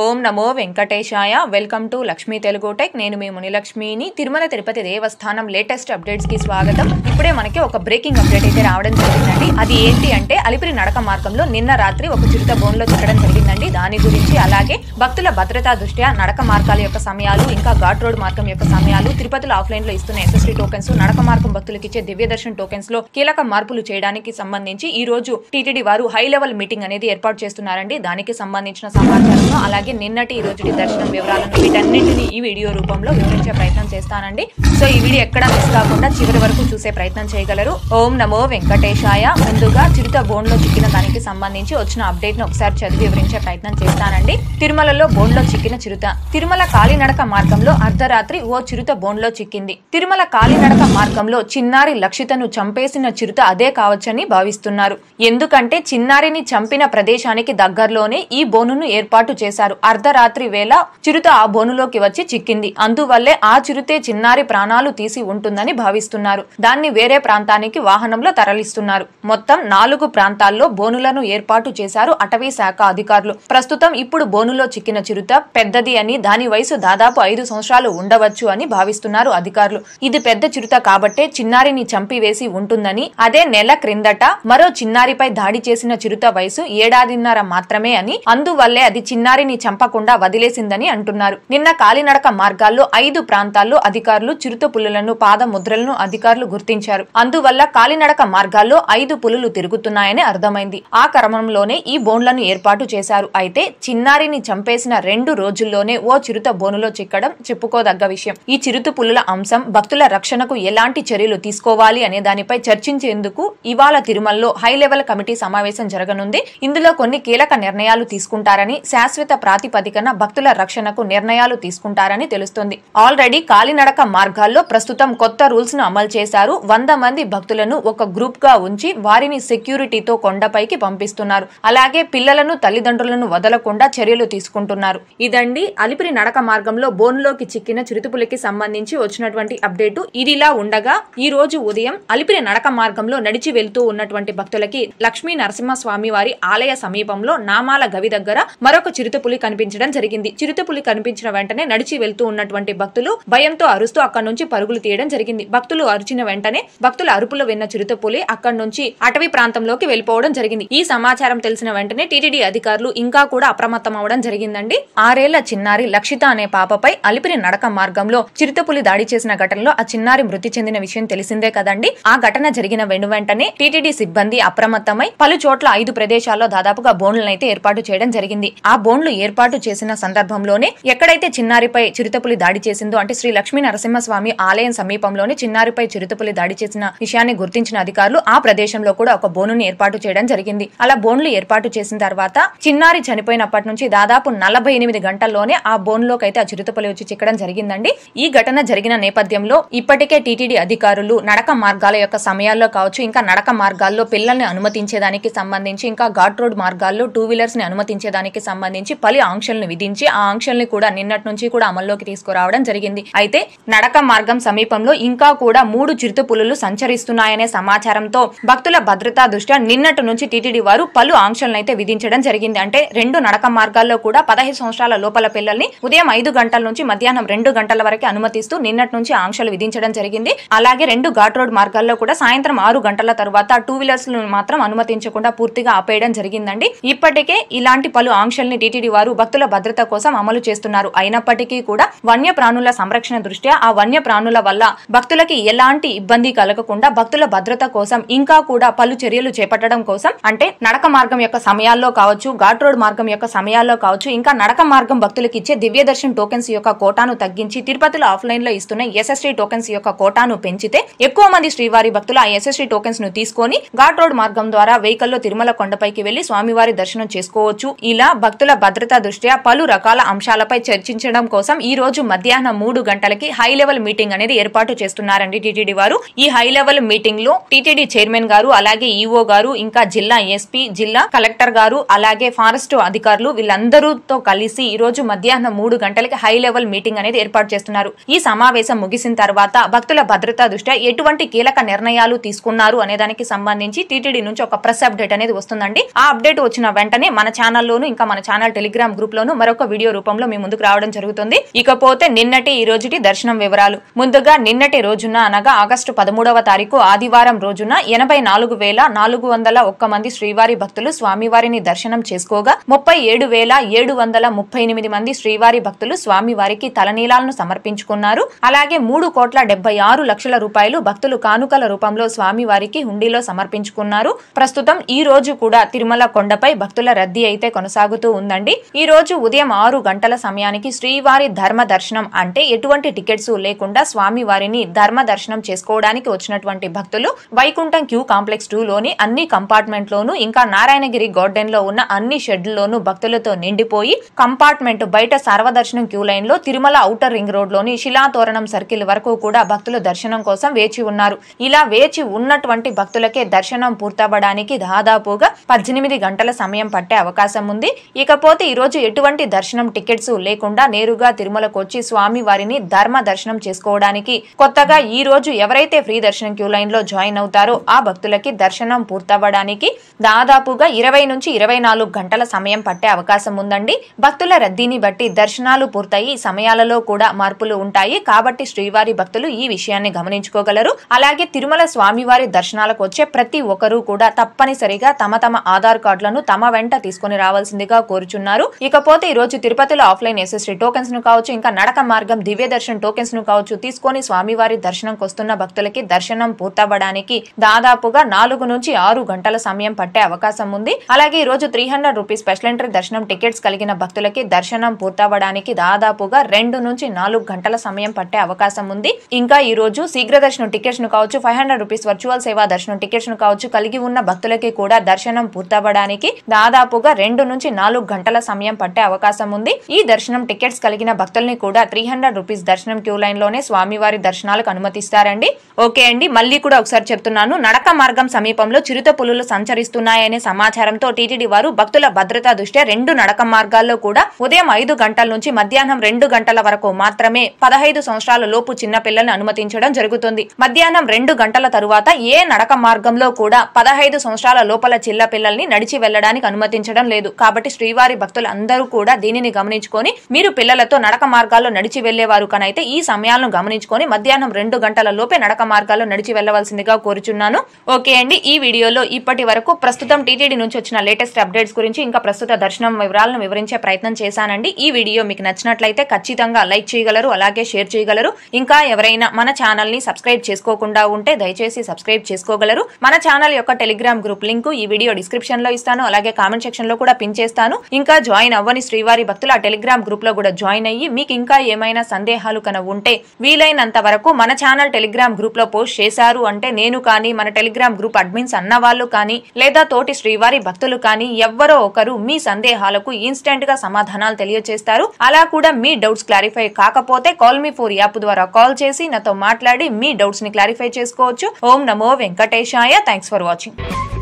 ఓం నమో వెంకటేశాయ welcome to Lakshmi Telugu tech నేను మీ మునిలక్ష్మిని తిరుమల తిరుపతి దేవస్థానం లేటెస్ట్ అప్డేట్స్ కి స్వాగతం ఇప్పుడే మనకి ఒక బ్రేకింగ్ అప్డేట్ అయితే రావడం జరిగిందండి అది ఏంటి అంటే అలిపిరి నడక మార్గంలో నిన్న రాత్రి ఒక చిరుత లో చిక్కడం జరిగింది ఉంటుంది దాని గురించి అలాగే భక్తుల భద్రతా దృష్ట్యా నడక మార్గాల యొక్క సమయాలు ఇంకా ఘాట్ రోడ్ మార్గం యొక్క సమయాలు తిరుపతిలో ఆఫ్లైన్ లో ఇస్తున్న ఎస్ఎస్టీ టోకెన్స్ నడక మార్గం భక్తులకు ఇచ్చే దివ్య దర్శన్ టోకెన్స్ లో కీలక మార్పులు చేయడానికి సంబంధించి ఈ రోజు టీటీడీ వారు హై లెవెల్ మీటింగ్ అనేది ఏర్పాటు చేస్తున్నారండి దానికి సంబంధించిన సమాచారం అలాగే నిన్నటి ఈ రోజు దర్శనం వివరాలను వీటన్నింటిని ఈ వీడియో రూపంలో వివరించే ప్రయత్నం చేస్తానండి సో ఈ వీడియో ఎక్కడ మిస్ కాకుండా చివరి వరకు చూసే ప్రయత్నం చేయగలరు ఓం నమో వెంకటేశాయ ముందుగా చిరుత బోన్లో చిక్కిన దానికి సంబంధించి వచ్చిన ను ఒకసారి చదివి వివరించే ప్రయత్నం ప్రయత్నం చేస్తానండి తిరుమలలో బోన్లో చిక్కిన చిరుత తిరుమల కాలినడక మార్గంలో అర్ధరాత్రి ఓ చిరుత బోన్లో చిక్కింది తిరుమల కాలినడక మార్గంలో చిన్నారి లక్షితను చంపేసిన చిరుత అదే కావచ్చని భావిస్తున్నారు ఎందుకంటే చిన్నారిని చంపిన ప్రదేశానికి దగ్గరలోనే ఈ బోనును ఏర్పాటు చేశారు అర్ధరాత్రి వేళ చిరుత ఆ బోనులోకి వచ్చి చిక్కింది అందువల్లే ఆ చిరుతే చిన్నారి ప్రాణాలు తీసి ఉంటుందని భావిస్తున్నారు దాన్ని వేరే ప్రాంతానికి వాహనంలో తరలిస్తున్నారు మొత్తం నాలుగు ప్రాంతాల్లో బోనులను ఏర్పాటు చేశారు అటవీ శాఖ అధికారులు ప్రస్తుతం ఇప్పుడు బోనులో చిక్కిన చిరుత పెద్దది అని దాని వయసు దాదాపు ఐదు సంవత్సరాలు ఉండవచ్చు అని భావిస్తున్నారు అధికారులు ఇది పెద్ద చిరుత కాబట్టే చిన్నారిని చంపివేసి ఉంటుందని అదే నెల క్రిందట మరో చిన్నారిపై దాడి చేసిన చిరుత వయసు ఏడాదిన్నర మాత్రమే అని అందువల్లే అది చిన్నారిని చంపకుండా వదిలేసిందని అంటున్నారు నిన్న కాలినడక మార్గాల్లో ఐదు ప్రాంతాల్లో అధికారులు చిరుత పులులను పాద ముద్రలను అధికారులు గుర్తించారు అందువల్ల కాలినడక మార్గాల్లో ఐదు పులులు తిరుగుతున్నాయని అర్థమైంది ఆ క్రమంలోనే ఈ బోన్లను ఏర్పాటు చేశారు అయితే చిన్నారిని చంపేసిన రెండు రోజుల్లోనే ఓ చిరుత బోనులో చిక్కడం చెప్పుకోదగ్గ విషయం ఈ చిరుత పులుల అంశం భక్తుల రక్షణకు ఎలాంటి చర్యలు తీసుకోవాలి అనే దానిపై చర్చించేందుకు ఇవాళ తిరుమలలో హై లెవెల్ కమిటీ సమావేశం జరగనుంది ఇందులో కొన్ని కీలక నిర్ణయాలు తీసుకుంటారని శాశ్వత ప్రాతిపదికన భక్తుల రక్షణకు నిర్ణయాలు తీసుకుంటారని తెలుస్తోంది ఆల్రెడీ కాలినడక మార్గాల్లో ప్రస్తుతం కొత్త రూల్స్ ను అమలు చేశారు వంద మంది భక్తులను ఒక గ్రూప్ గా ఉంచి వారిని సెక్యూరిటీతో కొండపైకి పంపిస్తున్నారు అలాగే పిల్లలను తల్లిదండ్రులను రైతులను వదలకుండా చర్యలు తీసుకుంటున్నారు ఇదండి అలిపిరి నడక మార్గంలో బోన్లోకి చిక్కిన చిరుతపులికి సంబంధించి వచ్చినటువంటి అప్డేటు ఇదిలా ఉండగా ఈ రోజు ఉదయం అలిపిరి నడక మార్గంలో నడిచి వెళ్తూ ఉన్నటువంటి భక్తులకి లక్ష్మీ నరసింహస్వామి వారి ఆలయ సమీపంలో నామాల గవి దగ్గర మరొక చిరుతపులి కనిపించడం జరిగింది చిరుతపులి కనిపించిన వెంటనే నడిచి వెళ్తూ ఉన్నటువంటి భక్తులు భయంతో అరుస్తూ అక్కడి నుంచి పరుగులు తీయడం జరిగింది భక్తులు అరిచిన వెంటనే భక్తుల అరుపులు విన్న చిరుతపులి అక్కడి నుంచి అటవీ ప్రాంతంలోకి వెళ్ళిపోవడం జరిగింది ఈ సమాచారం తెలిసిన వెంటనే టీటీడీ అధికారులు ఇంకా కూడా అప్రమత్తం అవడం జరిగిందండి ఆరేళ్ల చిన్నారి లక్షిత అనే పాపపై అలిపిరి నడక మార్గంలో చిరుతపులి దాడి చేసిన ఘటనలో ఆ చిన్నారి మృతి చెందిన విషయం తెలిసిందే కదండి ఆ ఘటన జరిగిన వెను వెంటనే టీటీడీ సిబ్బంది అప్రమత్తమై పలు చోట్ల ఐదు ప్రదేశాల్లో దాదాపుగా బోన్లను అయితే ఏర్పాటు చేయడం జరిగింది ఆ బోన్లు ఏర్పాటు చేసిన సందర్భంలోనే ఎక్కడైతే చిన్నారిపై చిరుతపులి దాడి చేసిందో అంటే శ్రీ లక్ష్మీ నరసింహస్వామి ఆలయం సమీపంలోనే చిన్నారిపై చిరుతపులి దాడి చేసిన విషయాన్ని గుర్తించిన అధికారులు ఆ ప్రదేశంలో కూడా ఒక బోనుని ఏర్పాటు చేయడం జరిగింది అలా బోన్లు ఏర్పాటు చేసిన తర్వాత చిన్నారి కుమారి చనిపోయినప్పటి నుంచి దాదాపు నలభై ఎనిమిది గంటల్లోనే ఆ బోన్లోకి అయితే ఆ చిరుతపులి వచ్చి చిక్కడం జరిగిందండి ఈ ఘటన జరిగిన నేపథ్యంలో ఇప్పటికే టీటీడీ అధికారులు నడక మార్గాల యొక్క సమయాల్లో కావచ్చు ఇంకా నడక మార్గాల్లో పిల్లల్ని అనుమతించేదానికి సంబంధించి ఇంకా ఘాట్ రోడ్ మార్గాల్లో టూ వీలర్స్ ని అనుమతించేదానికి సంబంధించి పలు ఆంక్షలను విధించి ఆ ఆంక్షల్ని కూడా నిన్నటి నుంచి కూడా అమల్లోకి తీసుకురావడం జరిగింది అయితే నడక మార్గం సమీపంలో ఇంకా కూడా మూడు పులులు సంచరిస్తున్నాయనే సమాచారంతో భక్తుల భద్రతా దృష్ట్యా నిన్నటి నుంచి టీటీడీ వారు పలు ఆంక్షలను అయితే విధించడం జరిగింది అంటే రెండు నడక మార్గాల్లో కూడా పదహైదు సంవత్సరాల లోపల పిల్లల్ని ఉదయం ఐదు గంటల నుంచి మధ్యాహ్నం రెండు గంటల వరకు అనుమతిస్తూ నిన్నటి నుంచి ఆంక్షలు విధించడం జరిగింది అలాగే రెండు ఘాట్ రోడ్ మార్గాల్లో కూడా సాయంత్రం ఆరు గంటల తర్వాత టూ వీలర్స్ ను మాత్రం అనుమతించకుండా పూర్తిగా ఆపేయడం జరిగిందండి ఇప్పటికే ఇలాంటి పలు ఆంక్షల్ని టీటీడీ వారు భక్తుల భద్రత కోసం అమలు చేస్తున్నారు అయినప్పటికీ కూడా వన్య ప్రాణుల సంరక్షణ దృష్ట్యా ఆ వన్య ప్రాణుల వల్ల భక్తులకి ఎలాంటి ఇబ్బంది కలగకుండా భక్తుల భద్రత కోసం ఇంకా కూడా పలు చర్యలు చేపట్టడం కోసం అంటే నడక మార్గం యొక్క సమయాల్లో కావచ్చు ఘాట్ రోడ్ మార్గం యొక్క సమయాల్లో కావచ్చు ఇంకా నడక మార్గం భక్తులకు ఇచ్చే దివ్య దర్శన్ టోకెన్స్ యొక్క కోటాను తగ్గించి తిరుపతిలో ఆఫ్లైన్ లో ఇస్తున్న ఎస్ఎస్టీ టోకెన్స్ యొక్క కోటాను పెంచితే ఎక్కువ మంది శ్రీవారి భక్తులు ఆ ఎస్ఎస్టీ టోకెన్స్ ను తీసుకొని ఘాట్ రోడ్ మార్గం ద్వారా వెహికల్ లో తిరుమల కొండపైకి వెళ్లి స్వామివారి దర్శనం చేసుకోవచ్చు ఇలా భక్తుల భద్రతా దృష్ట్యా పలు రకాల అంశాలపై చర్చించడం కోసం ఈ రోజు మధ్యాహ్నం మూడు గంటలకి హై లెవెల్ మీటింగ్ అనేది ఏర్పాటు చేస్తున్నారండి టిటిడి వారు ఈ హై లెవెల్ మీటింగ్ లో టీటీడీ చైర్మన్ గారు అలాగే ఈఓ గారు ఇంకా జిల్లా ఎస్పీ జిల్లా కలెక్టర్ గారు అలాగే ఫారెస్ట్ రాష్ట్ర అధికారులు వీళ్ళందరూతో కలిసి ఈ రోజు మధ్యాహ్నం మూడు గంటలకి హై లెవెల్ మీటింగ్ అనేది ఏర్పాటు చేస్తున్నారు ఈ సమావేశం ముగిసిన తర్వాత భక్తుల భద్రతా దృష్ట్యా ఎటువంటి కీలక నిర్ణయాలు తీసుకున్నారు అనే దానికి సంబంధించి టీటీడీ నుంచి ఒక ప్రెస్ అప్డేట్ అనేది వస్తుందండి ఆ అప్డేట్ వచ్చిన వెంటనే మన ఛానల్లోను ఇంకా మన ఛానల్ టెలిగ్రామ్ గ్రూప్ లోను మరొక వీడియో రూపంలో మీ ముందుకు రావడం జరుగుతుంది ఇకపోతే నిన్నటి ఈ రోజుటి దర్శనం వివరాలు ముందుగా నిన్నటి రోజున అనగా ఆగస్టు పదమూడవ తారీఖు ఆదివారం రోజున ఎనభై నాలుగు వేల నాలుగు వందల ఒక్క మంది శ్రీవారి భక్తులు స్వామివారిని దర్శనం చేసుకోగా ముప్పై ఏడు వేల ఏడు వందల ముప్పై ఎనిమిది మంది శ్రీవారి భక్తులు స్వామివారికి తలనీలాలను సమర్పించుకున్నారు అలాగే మూడు కోట్ల డెబ్బై ఆరు లక్షల రూపాయలు భక్తులు కానుకల రూపంలో స్వామివారికి హుండీలో సమర్పించుకున్నారు ప్రస్తుతం ఈ రోజు కూడా తిరుమల కొండపై భక్తుల రద్దీ అయితే కొనసాగుతూ ఉందండి ఈ రోజు ఉదయం ఆరు గంటల సమయానికి శ్రీవారి ధర్మ దర్శనం అంటే ఎటువంటి టికెట్స్ లేకుండా స్వామివారిని ధర్మ దర్శనం చేసుకోవడానికి వచ్చినటువంటి భక్తులు వైకుంఠం క్యూ కాంప్లెక్స్ టూ లోని అన్ని కంపార్ట్మెంట్ లోను ఇంకా నారాయణగిరి గార్డెన్ లో ఉన్న అన్ని షెడ్ షెడ్లోనూ భక్తులతో నిండిపోయి కంపార్ట్మెంట్ బయట సర్వదర్శనం క్యూ లైన్లో తిరుమల ఔటర్ రింగ్ రోడ్ లోని శిలాతోరణం సర్కిల్ వరకు కూడా భక్తులు దర్శనం కోసం వేచి ఉన్నారు ఇలా వేచి ఉన్నటువంటి భక్తులకే దర్శనం పూర్తవడానికి దాదాపుగా పద్దెనిమిది గంటల సమయం పట్టే అవకాశం ఉంది ఇకపోతే ఈరోజు ఎటువంటి దర్శనం టికెట్స్ లేకుండా నేరుగా తిరుమలకు వచ్చి స్వామి వారిని ధర్మ దర్శనం చేసుకోవడానికి కొత్తగా ఈ రోజు ఎవరైతే ఫ్రీ దర్శనం క్యూ లైన్ లో జాయిన్ అవుతారో ఆ భక్తులకి దర్శనం పూర్తవ్వడానికి దాదాపుగా ఇరవై నుంచి ఇరవై నాలుగు గంటల సమయం పట్టే అవకాశం ఉందండి భక్తుల రద్దీని బట్టి దర్శనాలు పూర్తయి సమయాలలో కూడా మార్పులు ఉంటాయి కాబట్టి శ్రీవారి భక్తులు ఈ విషయాన్ని గమనించుకోగలరు అలాగే తిరుమల స్వామివారి దర్శనాలకు వచ్చే ప్రతి ఒక్కరూ కూడా తప్పనిసరిగా తమ తమ ఆధార్ కార్డులను తమ వెంట తీసుకుని రావాల్సిందిగా కోరుచున్నారు ఇకపోతే ఈ రోజు తిరుపతిలో ఆఫ్లైన్ ఎస్ఎస్టీ టోకెన్స్ ను కావచ్చు ఇంకా నడక మార్గం దివ్య దర్శన్ టోకెన్స్ ను కావచ్చు తీసుకొని స్వామివారి దర్శనంకి వస్తున్న భక్తులకి దర్శనం పూర్తవ్వడానికి దాదాపుగా నాలుగు నుంచి ఆరు గంటల సమయం పట్టే అవకాశం ఉంది అలాగే ఈ రోజు three hundred rupees special entry దర్శనం టికెట్స్ కలిగిన భక్తులకి దర్శనం పూర్తవడానికి దాదాపుగా రెండు నుంచి నాలుగు గంటల సమయం పట్టే అవకాశం ఉంది ఇంకా ఈ రోజు శీఘ్ర దర్శనం టికెట్స్ ను కావచ్చు ఫైవ్ హండ్రెడ్ రూపీస్ వర్చువల్ సేవా దర్శనం టికెట్స్ ను కావచ్చు కలిగి ఉన్న భక్తులకి కూడా దర్శనం పూర్తవడానికి దాదాపుగా రెండు నుంచి నాలుగు గంటల సమయం పట్టే అవకాశం ఉంది ఈ దర్శనం టికెట్స్ కలిగిన భక్తుల్ని కూడా త్రీ హండ్రెడ్ రూపీస్ దర్శనం క్యూ లైన్ లోనే స్వామివారి దర్శనాలకు అనుమతిస్తారండి ఓకే అండి మళ్ళీ కూడా ఒకసారి చెప్తున్నాను నడక మార్గం సమీపంలో చిరుత పులులు సంచరిస్తున్నాయనే సమాచారంతో టీటీడీ వారు భక్తుల భద్ర భద్రతా దృష్ట్యా రెండు నడక మార్గాల్లో కూడా ఉదయం ఐదు గంటల నుంచి మధ్యాహ్నం రెండు గంటల వరకు మాత్రమే పదహైదు సంవత్సరాల లోపు చిన్న పిల్లల్ని అనుమతించడం జరుగుతుంది మధ్యాహ్నం రెండు గంటల తరువాత ఏ నడక మార్గంలో కూడా పదహైదు సంవత్సరాల లోపల చిల్ల పిల్లల్ని నడిచి వెళ్లడానికి అనుమతించడం లేదు కాబట్టి శ్రీవారి భక్తులు అందరూ కూడా దీనిని గమనించుకొని మీరు పిల్లలతో నడక మార్గాల్లో నడిచి వెళ్లేవారు కనైతే ఈ సమయాలను గమనించుకొని మధ్యాహ్నం రెండు గంటల లోపే నడక మార్గాల్లో నడిచి వెళ్లవలసిందిగా కోరుచున్నాను ఓకే అండి ఈ వీడియోలో ఇప్పటి వరకు ప్రస్తుతం టీటీడీ నుంచి వచ్చిన లేటెస్ట్ అప్డేట్స్ గురించి ఇంకా ప్రస్తుత దర్శనం వివరాలను వివరించే ప్రయత్నం చేశానండి ఈ వీడియో మీకు నచ్చినట్లయితే ఖచ్చితంగా లైక్ చేయగలరు అలాగే షేర్ చేయగలరు ఇంకా ఎవరైనా మన ని సబ్స్క్రైబ్ చేసుకోకుండా ఉంటే దయచేసి సబ్స్క్రైబ్ చేసుకోగలరు మన ఛానల్ యొక్క టెలిగ్రామ్ గ్రూప్ లింక్ ఈ వీడియో డిస్క్రిప్షన్ లో ఇస్తాను అలాగే కామెంట్ సెక్షన్ లో కూడా పిన్ చేస్తాను ఇంకా జాయిన్ అవ్వని శ్రీవారి భక్తులు ఆ టెలిగ్రామ్ గ్రూప్ లో కూడా జాయిన్ అయ్యి మీకు ఇంకా ఏమైనా సందేహాలు కన ఉంటే వీలైనంత వరకు మన ఛానల్ టెలిగ్రామ్ గ్రూప్ లో పోస్ట్ చేశారు అంటే నేను కానీ మన టెలిగ్రామ్ గ్రూప్ అడ్మిన్స్ అన్న వాళ్ళు కానీ లేదా తోటి శ్రీవారి భక్తులు కానీ ఎవరో ఒకరు వారు మీ సందేహాలకు ఇన్స్టెంట్ గా సమాధానాలు తెలియజేస్తారు అలా కూడా మీ డౌట్స్ క్లారిఫై కాకపోతే కాల్ మీ ఫోర్ యాప్ ద్వారా కాల్ చేసి నాతో మాట్లాడి మీ డౌట్స్ ని క్లారిఫై చేసుకోవచ్చు ఓం నమో వెంకటేశాయ థ్యాంక్స్ ఫర్ వాచింగ్